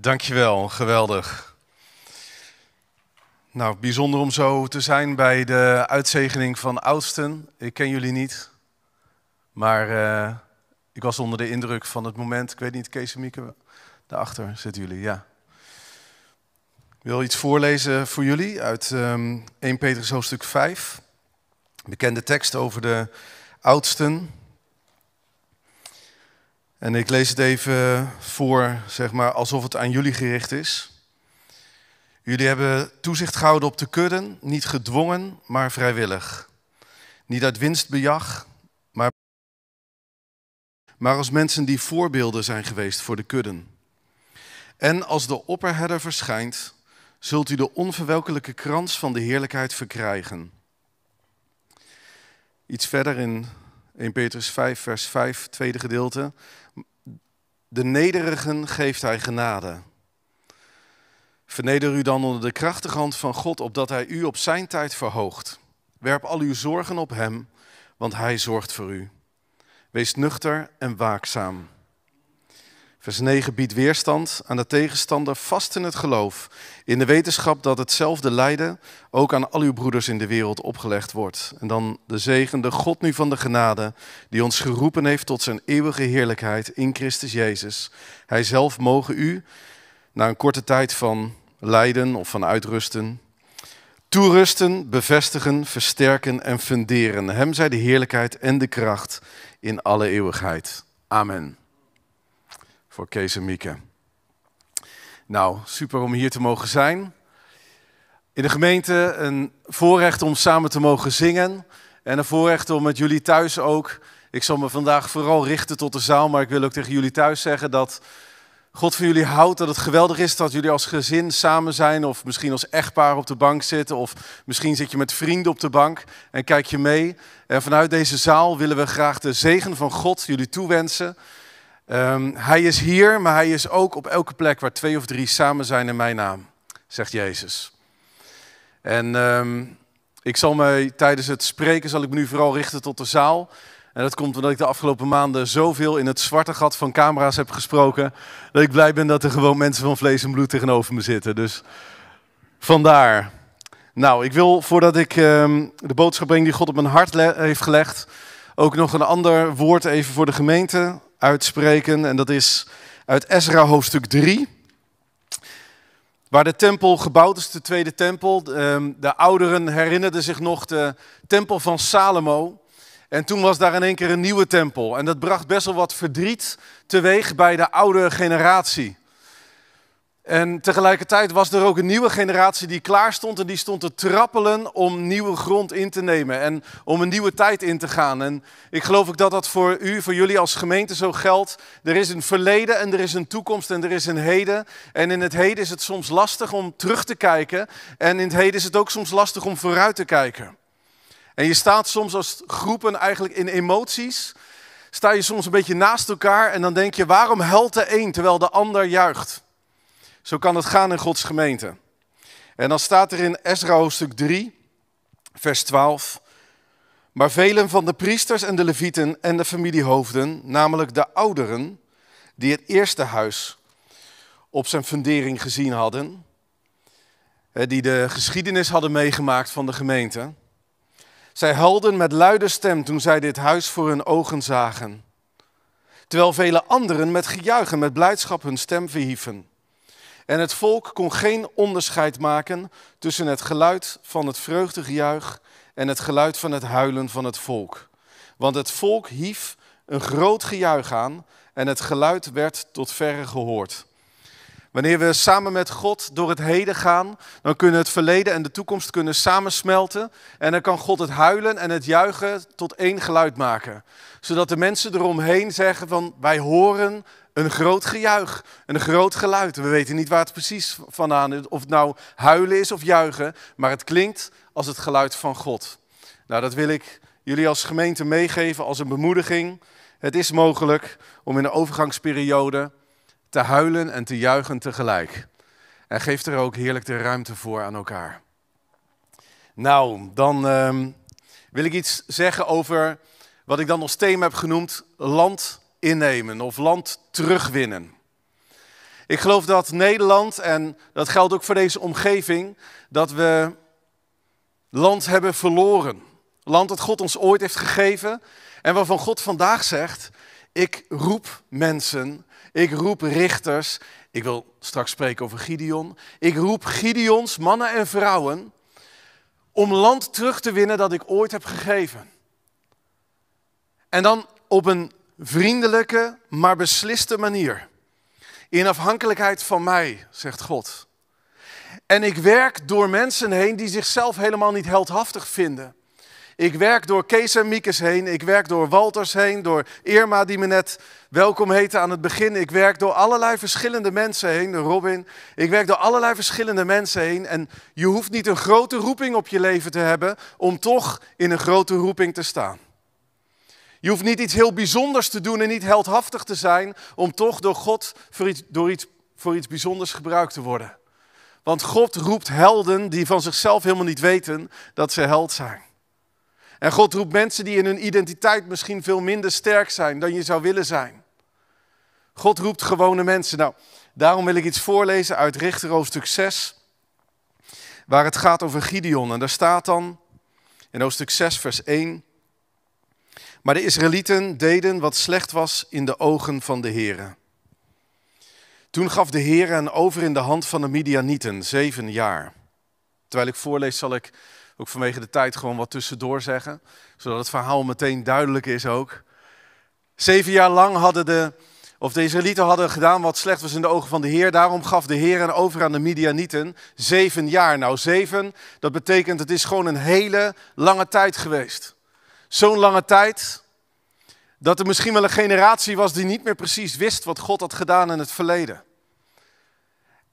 Dankjewel, geweldig. Nou, bijzonder om zo te zijn bij de uitzegening van Oudsten. Ik ken jullie niet, maar eh, ik was onder de indruk van het moment. Ik weet niet, Kees en Mieke, daarachter zitten jullie, ja. Ik wil iets voorlezen voor jullie uit um, ehm, 1 Petrus hoofdstuk 5. Bekende tekst over de oudsten. En ik lees het even voor, zeg maar, alsof het aan jullie gericht is. Jullie hebben toezicht gehouden op de kudden, niet gedwongen, maar vrijwillig. Niet uit winstbejag, maar, maar als mensen die voorbeelden zijn geweest voor de kudden. En als de opperherder verschijnt, zult u de onverwelkelijke krans van de heerlijkheid verkrijgen. Iets verder in 1 Petrus 5, vers 5, tweede gedeelte. De nederigen geeft hij genade. Verneder u dan onder de krachtige hand van God, opdat hij u op zijn tijd verhoogt. Werp al uw zorgen op hem, want hij zorgt voor u. Wees nuchter en waakzaam. Vers 9 biedt weerstand aan de tegenstander vast in het geloof, in de wetenschap dat hetzelfde lijden ook aan al uw broeders in de wereld opgelegd wordt. En dan de zegende God nu van de genade, die ons geroepen heeft tot zijn eeuwige heerlijkheid in Christus Jezus. Hij zelf mogen u, na een korte tijd van lijden of van uitrusten, toerusten, bevestigen, versterken en funderen. Hem zij de heerlijkheid en de kracht in alle eeuwigheid. Amen voor Kees en Mieke. Nou, super om hier te mogen zijn. In de gemeente een voorrecht om samen te mogen zingen. En een voorrecht om met jullie thuis ook. Ik zal me vandaag vooral richten tot de zaal, maar ik wil ook tegen jullie thuis zeggen dat God van jullie houdt. Dat het geweldig is dat jullie als gezin samen zijn. Of misschien als echtpaar op de bank zitten. Of misschien zit je met vrienden op de bank en kijk je mee. En vanuit deze zaal willen we graag de zegen van God jullie toewensen. Ehm, hij is hier, maar hij is ook op elke plek waar twee of drie samen zijn in mijn naam, zegt Jezus. En ehm, ik zal mij tijdens het spreken, zal ik me nu vooral richten tot de zaal. En dat komt omdat ik de afgelopen maanden zoveel in het zwarte gat van camera's heb gesproken, dat ik blij ben dat er gewoon mensen van vlees en bloed tegenover me zitten. Dus vandaar. Nou, ik wil voordat ik ehm, de boodschap breng die God op mijn hart heeft gelegd, ook nog een ander woord even voor de gemeente uitspreken. En dat is uit Ezra hoofdstuk 3. Waar de tempel gebouwd is, de tweede tempel. Ehm, de ouderen herinnerden zich nog de tempel van Salomo. En toen was daar in één keer een nieuwe tempel. En dat bracht best wel wat verdriet teweeg bij de oude generatie. En tegelijkertijd was er ook een nieuwe generatie die klaar stond en die stond te trappelen om nieuwe grond in te nemen en om een nieuwe tijd in te gaan. En ik geloof ook dat dat voor u, voor jullie als gemeente zo geldt. Er is een verleden en er is een toekomst en er is een heden. En in het heden is het soms lastig om terug te kijken en in het heden is het ook soms lastig om vooruit te kijken. En je staat soms als groepen eigenlijk in emoties, sta je soms een beetje naast elkaar en dan denk je waarom huilt de een terwijl de ander juicht? Zo kan het gaan in Gods gemeente. En dan staat er in Ezra hoofdstuk 3, vers 12. Maar velen van de priesters en de levieten en de familiehoofden, namelijk de ouderen, die het eerste huis op zijn fundering gezien hadden, die de geschiedenis hadden meegemaakt van de gemeente, zij huilden met luide stem toen zij dit huis voor hun ogen zagen, terwijl vele anderen met gejuichen, met blijdschap hun stem verhieven. En het volk kon geen onderscheid maken tussen het geluid van het vreugdegejuich en het geluid van het huilen van het volk. Want het volk hief een groot gejuich aan en het geluid werd tot verre gehoord. Wanneer we samen met God door het heden gaan, dan kunnen het verleden en de toekomst kunnen samensmelten. En dan kan God het huilen en het juichen tot één geluid maken. Zodat de mensen eromheen zeggen van wij horen een groot gejuich, een groot geluid. We weten niet waar het precies vandaan is, of het nou huilen is of juichen, maar het klinkt als het geluid van God. Nou, dat wil ik jullie als gemeente meegeven als een bemoediging. Het is mogelijk om in een overgangsperiode te huilen en te juichen tegelijk. En geeft er ook heerlijk de ruimte voor aan elkaar. Nou, dan ehm, wil ik iets zeggen over wat ik dan als thema heb genoemd: land innemen of land terugwinnen. Ik geloof dat Nederland, en dat geldt ook voor deze omgeving, dat we land hebben verloren. Land dat God ons ooit heeft gegeven en waarvan God vandaag zegt, ik roep mensen, ik roep richters, ik wil straks spreken over Gideon, ik roep Gideons, mannen en vrouwen, om land terug te winnen dat ik ooit heb gegeven. En dan op een vriendelijke, maar besliste manier. In afhankelijkheid van mij, zegt God. En ik werk door mensen heen die zichzelf helemaal niet heldhaftig vinden. Ik werk door Kees en Miekes heen. Ik werk door Walters heen. Door Irma, die me net welkom heette aan het begin. Ik werk door allerlei verschillende mensen heen. Door Robin. Ik werk door allerlei verschillende mensen heen. En je hoeft niet een grote roeping op je leven te hebben. om toch in een grote roeping te staan. Je hoeft niet iets heel bijzonders te doen en niet heldhaftig te zijn om toch door God voor iets, door iets, voor iets bijzonders gebruikt te worden. Want God roept helden die van zichzelf helemaal niet weten dat ze held zijn. En God roept mensen die in hun identiteit misschien veel minder sterk zijn dan je zou willen zijn. God roept gewone mensen. Nou, daarom wil ik iets voorlezen uit Richter hoofdstuk 6, waar het gaat over Gideon. En daar staat dan in hoofdstuk 6, vers 1. Maar de Israëlieten deden wat slecht was in de ogen van de Heere. Toen gaf de Heer hen over in de hand van de Midianieten, zeven jaar. Terwijl ik voorlees zal ik ook vanwege de tijd gewoon wat tussendoor zeggen, zodat het verhaal meteen duidelijk is ook. Zeven jaar lang hadden de, of de Israëlieten hadden gedaan wat slecht was in de ogen van de Heer. Daarom gaf de Heer hen over aan de Midianieten zeven jaar. Nou, zeven, dat betekent het is gewoon een hele lange tijd geweest zo'n lange tijd dat er misschien wel een generatie was die niet meer precies wist wat God had gedaan in het verleden.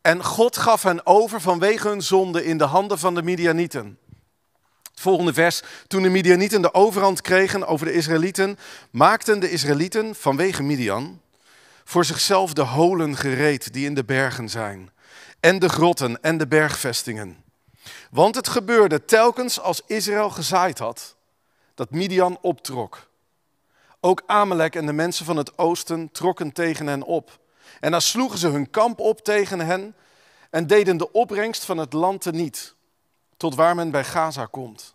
En God gaf hen over vanwege hun zonde in de handen van de Midianieten. Het volgende vers, toen de Midianieten de overhand kregen over de Israëlieten, maakten de Israëlieten vanwege Midian voor zichzelf de holen gereed die in de bergen zijn, en de grotten en de bergvestingen. Want het gebeurde telkens als Israël gezaaid had dat Midian optrok. Ook Amalek en de mensen van het oosten trokken tegen hen op. En dan sloegen ze hun kamp op tegen hen en deden de opbrengst van het land teniet, tot waar men bij Gaza komt.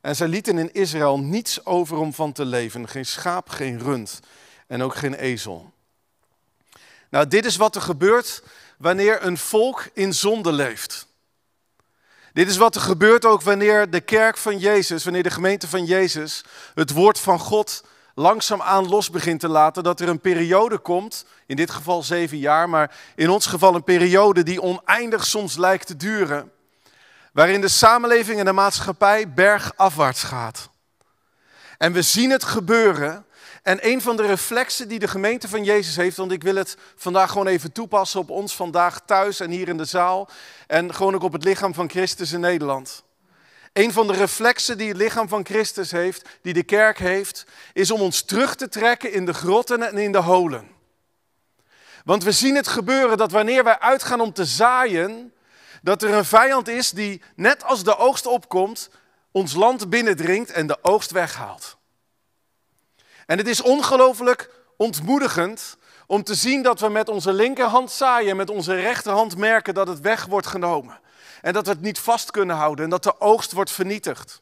En zij lieten in Israël niets over om van te leven, geen schaap, geen rund en ook geen ezel. Nou, dit is wat er gebeurt wanneer een volk in zonde leeft. Dit is wat er gebeurt ook wanneer de kerk van Jezus, wanneer de gemeente van Jezus het woord van God langzaamaan los begint te laten. Dat er een periode komt, in dit geval zeven jaar, maar in ons geval een periode die oneindig soms lijkt te duren. Waarin de samenleving en de maatschappij bergafwaarts gaat. En we zien het gebeuren en een van de reflexen die de gemeente van Jezus heeft, want ik wil het vandaag gewoon even toepassen op ons vandaag thuis en hier in de zaal en gewoon ook op het lichaam van Christus in Nederland. Een van de reflexen die het lichaam van Christus heeft, die de kerk heeft, is om ons terug te trekken in de grotten en in de holen. Want we zien het gebeuren dat wanneer wij uitgaan om te zaaien, dat er een vijand is die, net als de oogst opkomt, ons land binnendringt en de oogst weghaalt. En het is ongelooflijk ontmoedigend om te zien dat we met onze linkerhand zaaien, met onze rechterhand merken dat het weg wordt genomen. En dat we het niet vast kunnen houden en dat de oogst wordt vernietigd.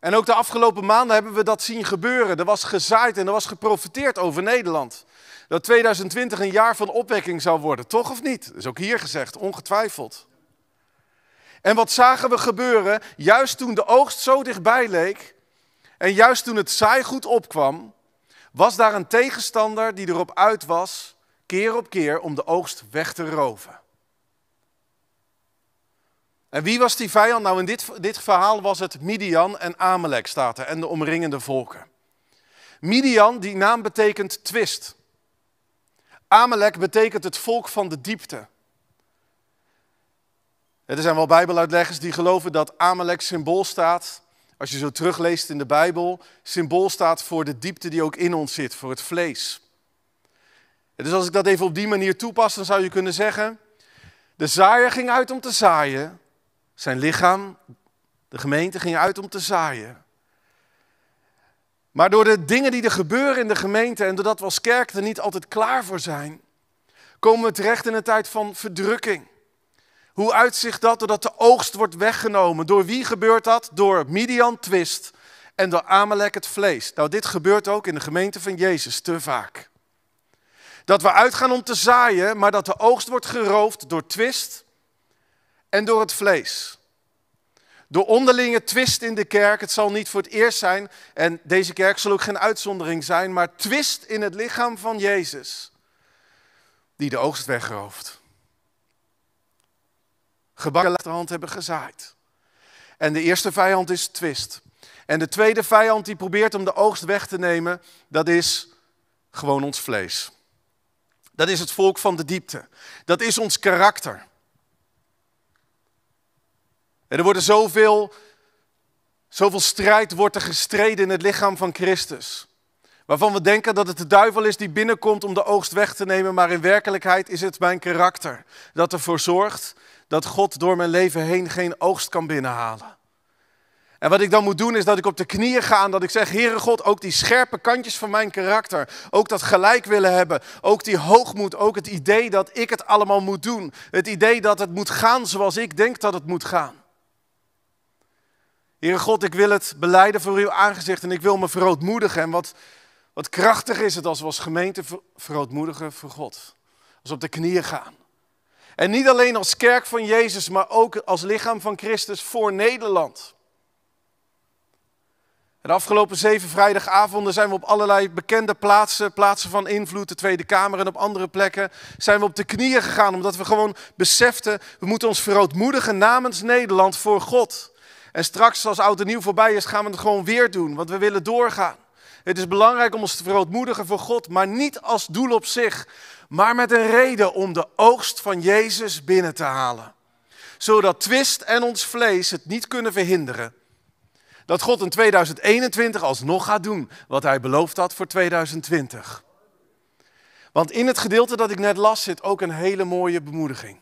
En ook de afgelopen maanden hebben we dat zien gebeuren. Er was gezaaid en er was geprofiteerd over Nederland. Dat 2020 een jaar van opwekking zou worden, toch of niet? Dat is ook hier gezegd, ongetwijfeld. En wat zagen we gebeuren? Juist toen de oogst zo dichtbij leek, en juist toen het goed opkwam, was daar een tegenstander die erop uit was, keer op keer, om de oogst weg te roven. En wie was die vijand? Nou, in dit, dit verhaal was het Midian en Amalek, staat er, en de omringende volken. Midian, die naam betekent twist. Amalek betekent het volk van de diepte. Er zijn wel bijbeluitleggers die geloven dat Amalek symbool staat als je zo terugleest in de Bijbel, symbool staat voor de diepte die ook in ons zit, voor het vlees. En dus als ik dat even op die manier toepas, dan zou je kunnen zeggen, de zaaier ging uit om te zaaien, zijn lichaam, de gemeente ging uit om te zaaien. Maar door de dingen die er gebeuren in de gemeente en doordat we als kerk er niet altijd klaar voor zijn, komen we terecht in een tijd van verdrukking. Hoe uitzicht dat? Doordat de oogst wordt weggenomen. Door wie gebeurt dat? Door Midian twist en door Amalek het vlees. Nou, dit gebeurt ook in de gemeente van Jezus te vaak. Dat we uitgaan om te zaaien, maar dat de oogst wordt geroofd door twist en door het vlees. Door onderlinge twist in de kerk, het zal niet voor het eerst zijn, en deze kerk zal ook geen uitzondering zijn, maar twist in het lichaam van Jezus, die de oogst wegrooft gebakken hand hebben gezaaid. En de eerste vijand is twist. En de tweede vijand die probeert om de oogst weg te nemen, dat is gewoon ons vlees. Dat is het volk van de diepte. Dat is ons karakter. En er worden zoveel, zoveel strijd wordt er gestreden in het lichaam van Christus. Waarvan we denken dat het de duivel is die binnenkomt om de oogst weg te nemen, maar in werkelijkheid is het mijn karakter dat ervoor zorgt dat God door mijn leven heen geen oogst kan binnenhalen. En wat ik dan moet doen is dat ik op de knieën ga en dat ik zeg, Heere God, ook die scherpe kantjes van mijn karakter, ook dat gelijk willen hebben, ook die hoogmoed, ook het idee dat ik het allemaal moet doen, het idee dat het moet gaan zoals ik denk dat het moet gaan. Heere God, ik wil het beleiden voor uw aangezicht en ik wil me verootmoedigen. En wat wat krachtig is het als we als gemeente verootmoedigen voor God. Als we op de knieën gaan. En niet alleen als kerk van Jezus, maar ook als lichaam van Christus voor Nederland. De afgelopen zeven vrijdagavonden zijn we op allerlei bekende plaatsen, plaatsen van invloed, de Tweede Kamer en op andere plekken, zijn we op de knieën gegaan omdat we gewoon beseften, we moeten ons verootmoedigen namens Nederland voor God. En straks als oud en nieuw voorbij is, gaan we het gewoon weer doen, want we willen doorgaan. Het is belangrijk om ons te verootmoedigen voor God, maar niet als doel op zich, maar met een reden om de oogst van Jezus binnen te halen. Zodat twist en ons vlees het niet kunnen verhinderen. Dat God in 2021 alsnog gaat doen wat hij beloofd had voor 2020. Want in het gedeelte dat ik net las zit ook een hele mooie bemoediging.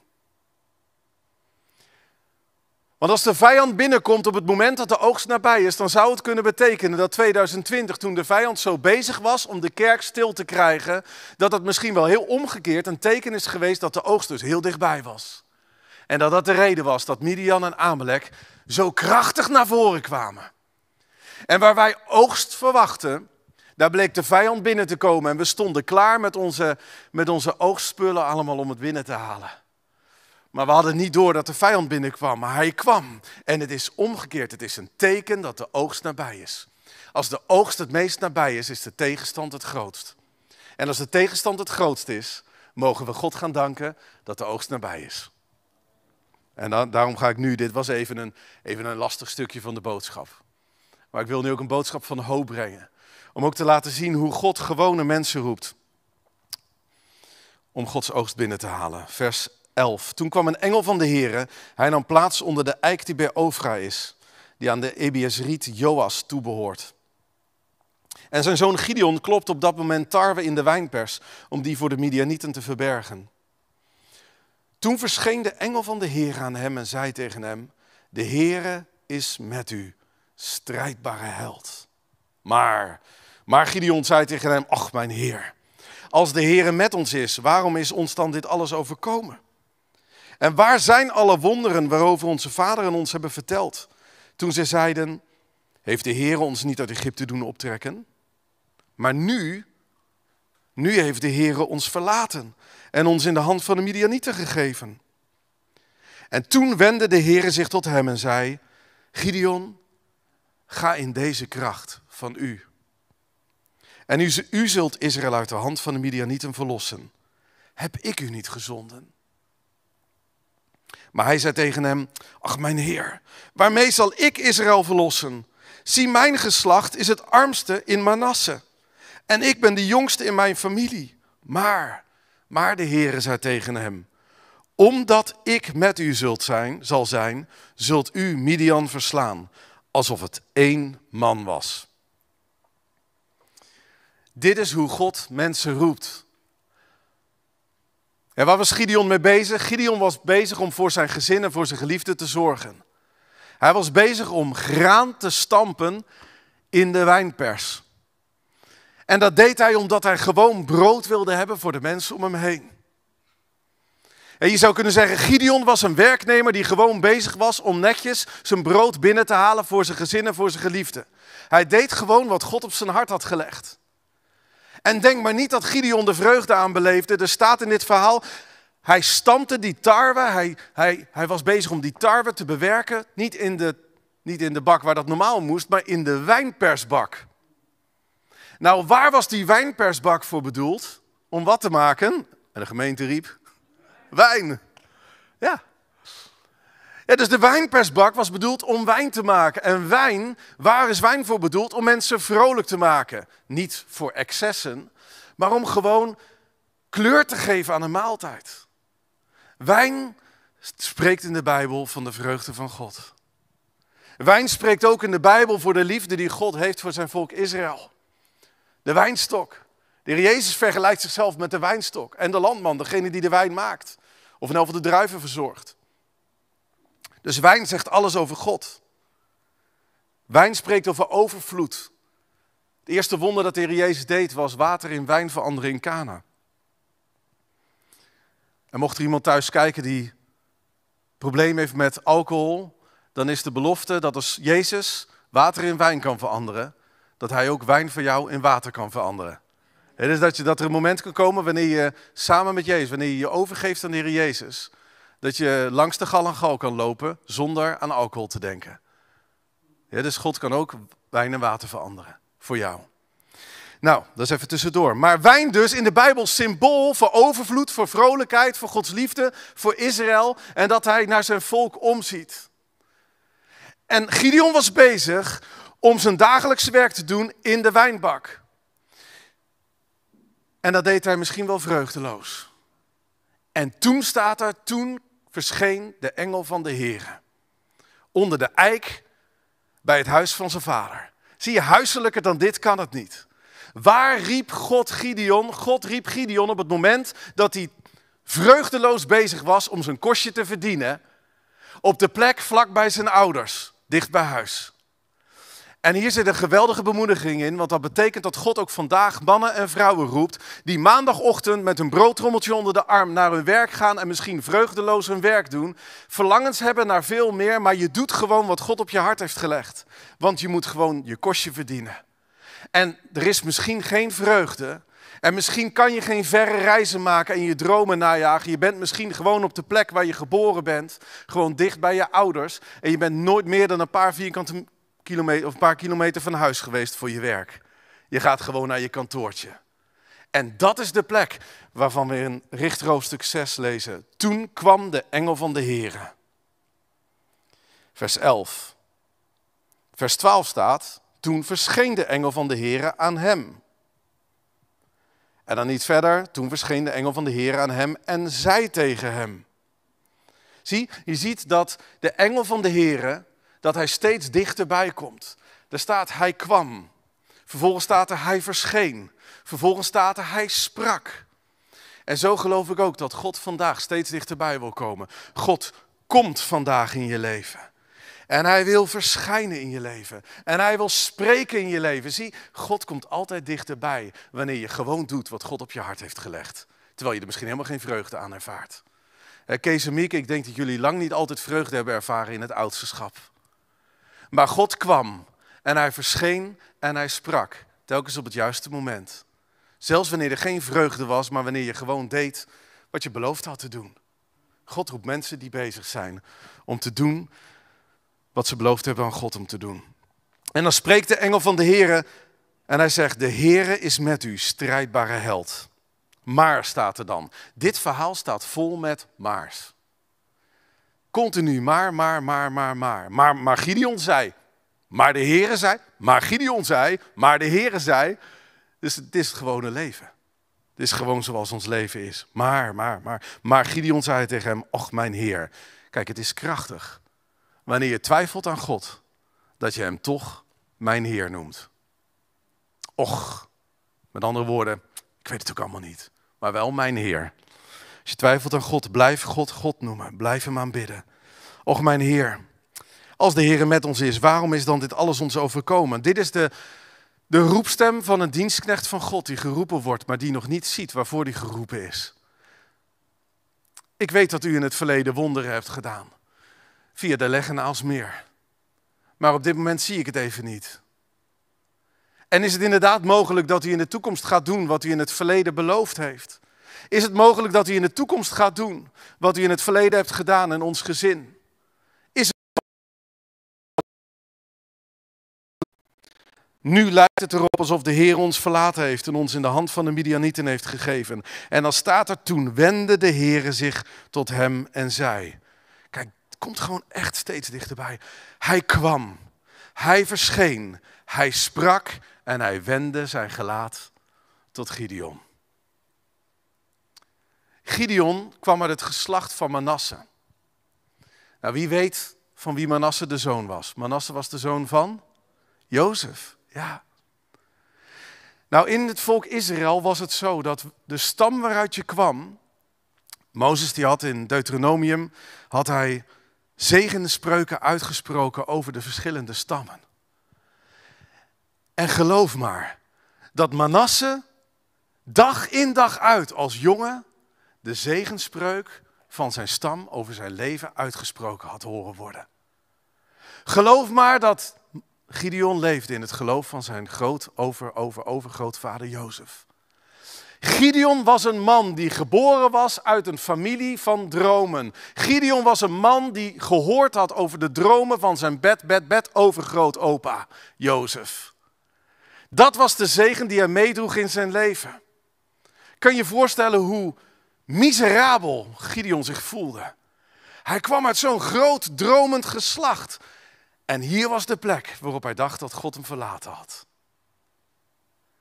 Want als de vijand binnenkomt op het moment dat de oogst nabij is, dan zou het kunnen betekenen dat 2020, toen de vijand zo bezig was om de kerk stil te krijgen, dat dat misschien wel heel omgekeerd een teken is geweest dat de oogst dus heel dichtbij was. En dat dat de reden was dat Midian en Amalek zo krachtig naar voren kwamen. En waar wij oogst verwachten, daar bleek de vijand binnen te komen en we stonden klaar met onze, met onze oogstspullen allemaal om het binnen te halen. Maar we hadden niet door dat de vijand binnenkwam, maar hij kwam. En het is omgekeerd. Het is een teken dat de oogst nabij is. Als de oogst het meest nabij is, is de tegenstand het grootst. En als de tegenstand het grootst is, mogen we God gaan danken dat de oogst nabij is. En daarom ga ik nu, dit was even een, even een lastig stukje van de boodschap. Maar ik wil nu ook een boodschap van hoop brengen. Om ook te laten zien hoe God gewone mensen roept. Om Gods oogst binnen te halen. Vers 11. Toen kwam een engel van de Here, hij nam plaats onder de eik die bij Ofra is, die aan de Ebiesriet Joas toebehoort. En zijn zoon Gideon klopt op dat moment tarwe in de wijnpers om die voor de Midianieten te verbergen. Toen verscheen de engel van de Here aan hem en zei tegen hem: De Heere is met u, strijdbare held. Maar, maar Gideon zei tegen hem: Ach, mijn Heer, als de Here met ons is, waarom is ons dan dit alles overkomen? En waar zijn alle wonderen waarover onze vaderen ons hebben verteld? Toen zij zeiden, heeft de Heer ons niet uit Egypte doen optrekken? Maar nu, nu heeft de Heer ons verlaten en ons in de hand van de Midianieten gegeven. En toen wendde de Heer zich tot hem en zei, Gideon, ga in deze kracht van u. En u, u zult Israël uit de hand van de Midianieten verlossen. Heb ik u niet gezonden? Maar hij zei tegen hem: Ach, mijn heer, waarmee zal ik Israël verlossen? Zie, mijn geslacht is het armste in Manasse. En ik ben de jongste in mijn familie. Maar, maar de Heere zei tegen hem: Omdat ik met u zult zijn, zal zijn, zult u Midian verslaan. Alsof het één man was. Dit is hoe God mensen roept. En waar was Gideon mee bezig? Gideon was bezig om voor zijn gezin en voor zijn geliefde te zorgen. Hij was bezig om graan te stampen in de wijnpers. En dat deed hij omdat hij gewoon brood wilde hebben voor de mensen om hem heen. En je zou kunnen zeggen, Gideon was een werknemer die gewoon bezig was om netjes zijn brood binnen te halen voor zijn gezin en voor zijn geliefde. Hij deed gewoon wat God op zijn hart had gelegd. En denk maar niet dat Gideon de vreugde aanbeleefde. Er staat in dit verhaal, hij stampte die tarwe, hij, hij, hij was bezig om die tarwe te bewerken. Niet in, de, niet in de bak waar dat normaal moest, maar in de wijnpersbak. Nou, waar was die wijnpersbak voor bedoeld? Om wat te maken? En de gemeente riep, wijn. Ja, dus de wijnpersbak was bedoeld om wijn te maken. En wijn, waar is wijn voor bedoeld? Om mensen vrolijk te maken. Niet voor excessen, maar om gewoon kleur te geven aan een maaltijd. Wijn spreekt in de Bijbel van de vreugde van God. Wijn spreekt ook in de Bijbel voor de liefde die God heeft voor zijn volk Israël. De wijnstok. De heer Jezus vergelijkt zichzelf met de wijnstok en de landman, degene die de wijn maakt. Of in elk geval de druiven verzorgt. Dus wijn zegt alles over God. Wijn spreekt over overvloed. Het eerste wonder dat de Heer Jezus deed was water in wijn veranderen in Kana. En mocht er iemand thuis kijken die probleem heeft met alcohol, dan is de belofte dat als Jezus water in wijn kan veranderen, dat hij ook wijn voor jou in water kan veranderen. Het is dat, je, dat er een moment kan komen wanneer je samen met Jezus, wanneer je je overgeeft aan de Heer Jezus, dat je langs de galangal kan lopen zonder aan alcohol te denken. Ja, dus God kan ook wijn en water veranderen voor jou. Nou, dat is even tussendoor. Maar wijn dus in de Bijbel symbool voor overvloed, voor vrolijkheid, voor Gods liefde, voor Israël en dat hij naar zijn volk omziet. En Gideon was bezig om zijn dagelijkse werk te doen in de wijnbak. En dat deed hij misschien wel vreugdeloos. En toen staat er, toen verscheen de engel van de Heer onder de eik bij het huis van zijn vader. Zie je, huiselijker dan dit kan het niet. Waar riep God Gideon? God riep Gideon op het moment dat hij vreugdeloos bezig was om zijn kostje te verdienen. Op de plek vlak bij zijn ouders, dicht bij huis. En hier zit een geweldige bemoediging in, want dat betekent dat God ook vandaag mannen en vrouwen roept die maandagochtend met een broodtrommeltje onder de arm naar hun werk gaan en misschien vreugdeloos hun werk doen, verlangens hebben naar veel meer, maar je doet gewoon wat God op je hart heeft gelegd, want je moet gewoon je kostje verdienen. En er is misschien geen vreugde, en misschien kan je geen verre reizen maken en je dromen najagen. Je bent misschien gewoon op de plek waar je geboren bent, gewoon dicht bij je ouders. En je bent nooit meer dan een paar vierkante kilometer, of een paar kilometer van huis geweest voor je werk. Je gaat gewoon naar je kantoortje. En dat is de plek waarvan we in richtroos 6 lezen. Toen kwam de engel van de Heren. Vers 11. Vers 12 staat, toen verscheen de engel van de Here aan hem. En dan niet verder, toen verscheen de engel van de Heren aan hem en zei tegen hem. Zie, je ziet dat de engel van de heren dat hij steeds dichterbij komt. Daar staat hij kwam. Vervolgens staat er hij verscheen. Vervolgens staat er hij sprak. En zo geloof ik ook dat God vandaag steeds dichterbij wil komen. God komt vandaag in je leven. En hij wil verschijnen in je leven. En hij wil spreken in je leven. Zie, God komt altijd dichterbij wanneer je gewoon doet wat God op je hart heeft gelegd. Terwijl je er misschien helemaal geen vreugde aan ervaart. Eh, Kees en Mieke, ik denk dat jullie lang niet altijd vreugde hebben ervaren in het ouderschap. Maar God kwam en hij verscheen en hij sprak, telkens op het juiste moment. Zelfs wanneer er geen vreugde was, maar wanneer je gewoon deed wat je beloofd had te doen. God roept mensen die bezig zijn om te doen wat ze beloofd hebben aan God om te doen. En dan spreekt de engel van de Here en hij zegt: De Heere is met u, strijdbare held. Maar staat er dan. Dit verhaal staat vol met maars. Continu maar, maar, maar, maar, maar. Maar, maar Gideon zei, maar de Heere zei, maar Gideon zei, maar de Heere zei. Dus het is het gewone leven. Het is gewoon zoals ons leven is. Maar, maar, maar. Maar Gideon zei tegen hem, och mijn Heer. Kijk, het is krachtig. Wanneer je twijfelt aan God, dat je hem toch mijn Heer noemt. Och, met andere woorden, ik weet het ook allemaal niet. Maar wel mijn Heer. Als je twijfelt aan God, blijf God God noemen. Blijf hem aanbidden. Och mijn Heer, als de Heer met ons is, waarom is dan dit alles ons overkomen? Dit is de, de roepstem van een dienstknecht van God die geroepen wordt, maar die nog niet ziet waarvoor die geroepen is. Ik weet dat u in het verleden wonderen hebt gedaan, via de leggen als meer. Maar op dit moment zie ik het even niet. En is het inderdaad mogelijk dat u in de toekomst gaat doen wat u in het verleden beloofd heeft? Is het mogelijk dat hij in de toekomst gaat doen wat u in het verleden hebt gedaan in ons gezin? Is het Nu lijkt het erop alsof de Heer ons verlaten heeft en ons in de hand van de Midianieten heeft gegeven. En dan staat er toen wende de Heer zich tot hem en zei. Kijk, het komt gewoon echt steeds dichterbij. Hij kwam, hij verscheen, hij sprak en hij wende zijn gelaat tot Gideon. Gideon kwam uit het geslacht van Manasse. Nou, wie weet van wie Manasse de zoon was? Manasse was de zoon van Jozef. Ja. Nou, in het volk Israël was het zo dat de stam waaruit je kwam, Mozes die had in Deuteronomium, had hij zegenenspreuken uitgesproken over de verschillende stammen. En geloof maar, dat Manasse dag in dag uit als jongen de zegenspreuk van zijn stam over zijn leven uitgesproken had horen worden. Geloof maar dat Gideon leefde in het geloof van zijn groot over, over, overgrootvader Jozef. Gideon was een man die geboren was uit een familie van dromen. Gideon was een man die gehoord had over de dromen van zijn bed, bed, bed overgrootopa Jozef. Dat was de zegen die hij meedroeg in zijn leven. Kan je voorstellen hoe miserabel Gideon zich voelde. Hij kwam uit zo'n groot dromend geslacht. En hier was de plek waarop hij dacht dat God hem verlaten had.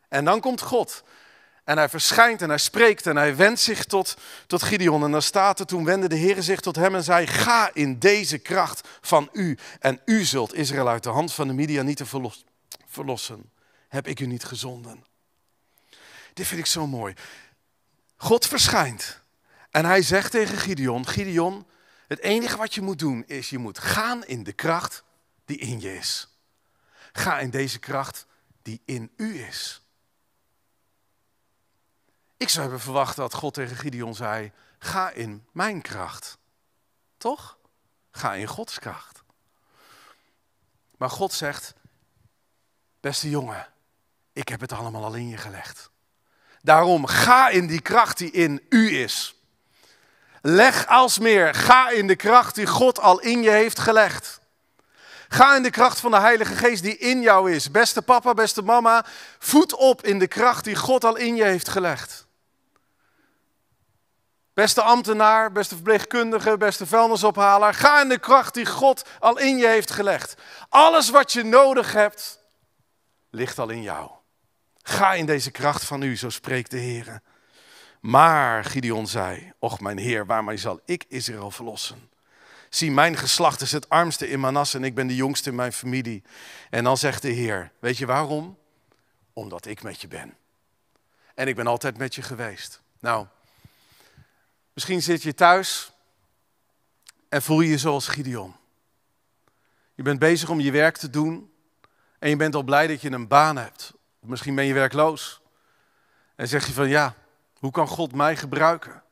En dan komt God. En hij verschijnt en hij spreekt en hij wendt zich tot, tot Gideon. En dan staat er, toen wende de Heer zich tot hem en zei, ga in deze kracht van u. En u zult Israël uit de hand van de Midianieten te verlossen. Heb ik u niet gezonden? Dit vind ik zo mooi. God verschijnt. En hij zegt tegen Gideon: Gideon, het enige wat je moet doen is je moet gaan in de kracht die in je is. Ga in deze kracht die in u is. Ik zou hebben verwacht dat God tegen Gideon zei: Ga in mijn kracht. Toch? Ga in Gods kracht. Maar God zegt: Beste jongen, ik heb het allemaal al in je gelegd. Daarom ga in die kracht die in u is. Leg als meer, ga in de kracht die God al in je heeft gelegd. Ga in de kracht van de Heilige Geest die in jou is. Beste papa, beste mama, voet op in de kracht die God al in je heeft gelegd. Beste ambtenaar, beste verpleegkundige, beste vuilnisophaler, ga in de kracht die God al in je heeft gelegd. Alles wat je nodig hebt, ligt al in jou. Ga in deze kracht van u, zo spreekt de Heer. Maar Gideon zei: Och, mijn Heer, waarmee zal ik Israël verlossen? Zie, mijn geslacht is het armste in Manas en ik ben de jongste in mijn familie. En dan zegt de Heer: Weet je waarom? Omdat ik met je ben. En ik ben altijd met je geweest. Nou, misschien zit je thuis en voel je je zoals Gideon. Je bent bezig om je werk te doen en je bent al blij dat je een baan hebt Misschien ben je werkloos. En zeg je van ja, hoe kan God mij gebruiken?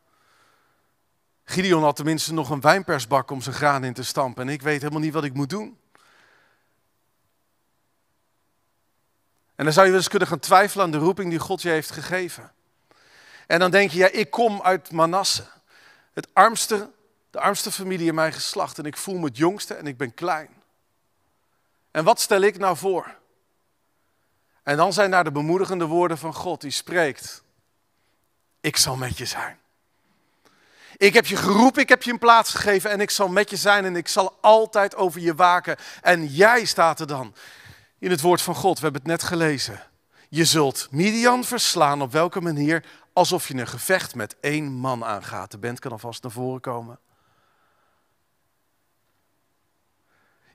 Gideon had tenminste nog een wijnpersbak om zijn graan in te stampen. En ik weet helemaal niet wat ik moet doen. En dan zou je wel eens kunnen gaan twijfelen aan de roeping die God je heeft gegeven. En dan denk je, ja, ik kom uit Manasse. Het armste, de armste familie in mijn geslacht. En ik voel me het jongste en ik ben klein. En wat stel ik nou voor? En dan zijn daar de bemoedigende woorden van God die spreekt. Ik zal met je zijn. Ik heb je geroepen, ik heb je een plaats gegeven en ik zal met je zijn en ik zal altijd over je waken. En jij staat er dan in het woord van God. We hebben het net gelezen. Je zult Midian verslaan op welke manier? Alsof je een gevecht met één man aangaat. De band kan alvast naar voren komen.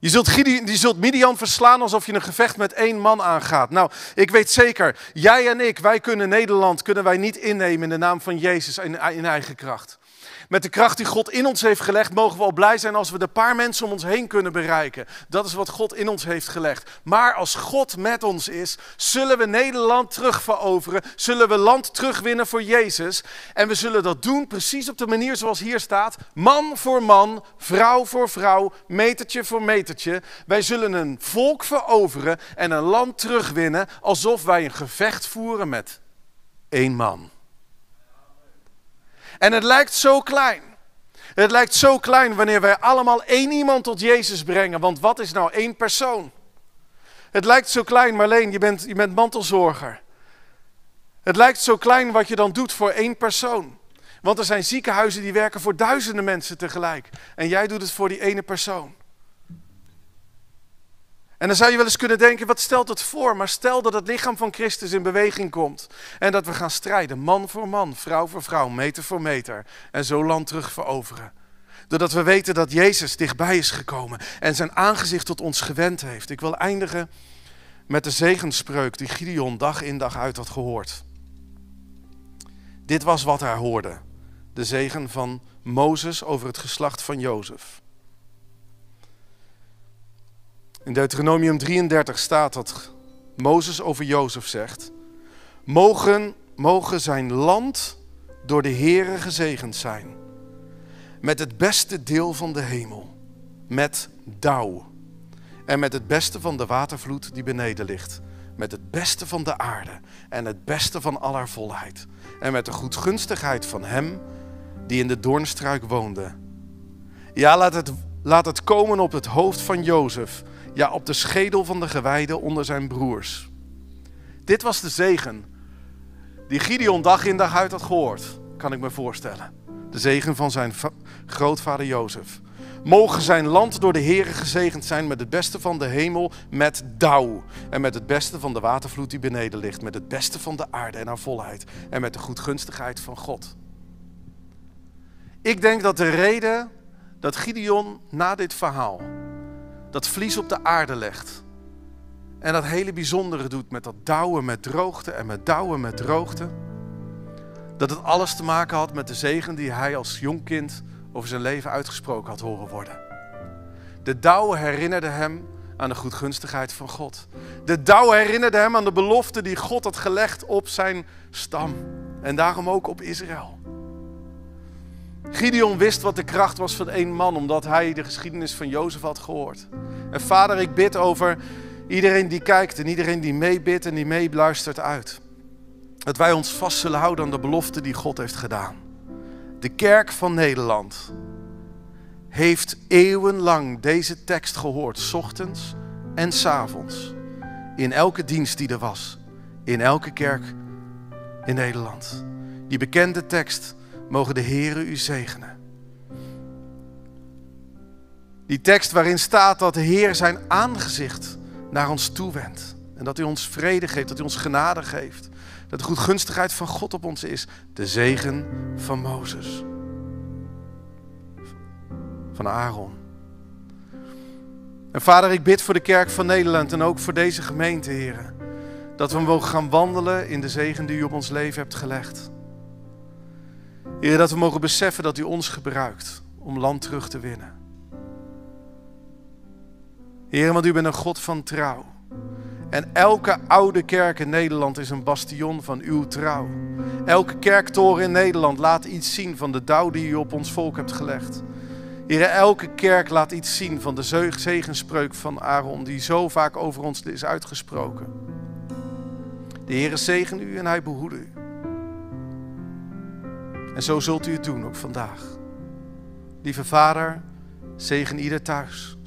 Je zult, Gideon, zult Midian verslaan alsof je een gevecht met één man aangaat. Nou, ik weet zeker, jij en ik, wij kunnen Nederland kunnen wij niet innemen in de naam van Jezus en in eigen kracht. Met de kracht die God in ons heeft gelegd, mogen we al blij zijn als we de paar mensen om ons heen kunnen bereiken. Dat is wat God in ons heeft gelegd. Maar als God met ons is, zullen we Nederland terugveroveren, zullen we land terugwinnen voor Jezus. En we zullen dat doen precies op de manier zoals hier staat: man voor man, vrouw voor vrouw, metertje voor metertje. Wij zullen een volk veroveren en een land terugwinnen alsof wij een gevecht voeren met één man. En het lijkt zo klein. Het lijkt zo klein wanneer wij allemaal één iemand tot Jezus brengen. Want wat is nou één persoon? Het lijkt zo klein, Marleen, je bent, je bent mantelzorger. Het lijkt zo klein wat je dan doet voor één persoon. Want er zijn ziekenhuizen die werken voor duizenden mensen tegelijk. En jij doet het voor die ene persoon. En dan zou je wel eens kunnen denken, wat stelt het voor? Maar stel dat het lichaam van Christus in beweging komt en dat we gaan strijden, man voor man, vrouw voor vrouw, meter voor meter en zo land terug veroveren. Doordat we weten dat Jezus dichtbij is gekomen en zijn aangezicht tot ons gewend heeft. Ik wil eindigen met de zegenspreuk die Gideon dag in dag uit had gehoord. Dit was wat hij hoorde, de zegen van Mozes over het geslacht van Jozef. In Deuteronomium 33 staat dat Mozes over Jozef zegt: mogen, mogen zijn land door de Heere gezegend zijn, met het beste deel van de hemel, met dauw en met het beste van de watervloed die beneden ligt, met het beste van de aarde en het beste van al haar volheid en met de goedgunstigheid van hem die in de doornstruik woonde. Ja, laat het, laat het komen op het hoofd van Jozef ja op de schedel van de gewijde onder zijn broers. Dit was de zegen die Gideon dag in dag uit had gehoord, kan ik me voorstellen. De zegen van zijn grootvader Jozef. Mogen zijn land door de Heeren gezegend zijn met het beste van de hemel, met dauw. En met het beste van de watervloed die beneden ligt. Met het beste van de aarde en haar volheid. En met de goedgunstigheid van God. Ik denk dat de reden dat Gideon na dit verhaal dat vlies op de aarde legt. En dat hele bijzondere doet met dat douwen met droogte en met douwen met droogte. Dat het alles te maken had met de zegen die hij als jong kind over zijn leven uitgesproken had horen worden. De douwen herinnerde hem aan de goedgunstigheid van God. De dauw herinnerde hem aan de belofte die God had gelegd op zijn stam en daarom ook op Israël. Gideon wist wat de kracht was van één man, omdat hij de geschiedenis van Jozef had gehoord. En vader, ik bid over iedereen die kijkt en iedereen die meebidt en die meebluistert uit. Dat wij ons vast zullen houden aan de belofte die God heeft gedaan. De kerk van Nederland heeft eeuwenlang deze tekst gehoord, ochtends en s avonds. In elke dienst die er was, in elke kerk in Nederland. Die bekende tekst Mogen de Heere u zegenen. Die tekst waarin staat dat de Heer zijn aangezicht naar ons toewendt. En dat hij ons vrede geeft, dat hij ons genade geeft. Dat de goedgunstigheid van God op ons is. De zegen van Mozes. Van Aaron. En vader, ik bid voor de kerk van Nederland en ook voor deze gemeente, heren. Dat we mogen gaan wandelen in de zegen die u op ons leven hebt gelegd. Heer, dat we mogen beseffen dat u ons gebruikt om land terug te winnen. Heer, want u bent een God van trouw. En elke oude kerk in Nederland is een bastion van uw trouw. Elke kerktoren in Nederland laat iets zien van de dauw die u op ons volk hebt gelegd. Heer, elke kerk laat iets zien van de zegenspreuk van Aaron, die zo vaak over ons is uitgesproken. De Heer zegen u en hij behoede u. En zo zult u het doen ook vandaag. Lieve Vader, zegen ieder thuis.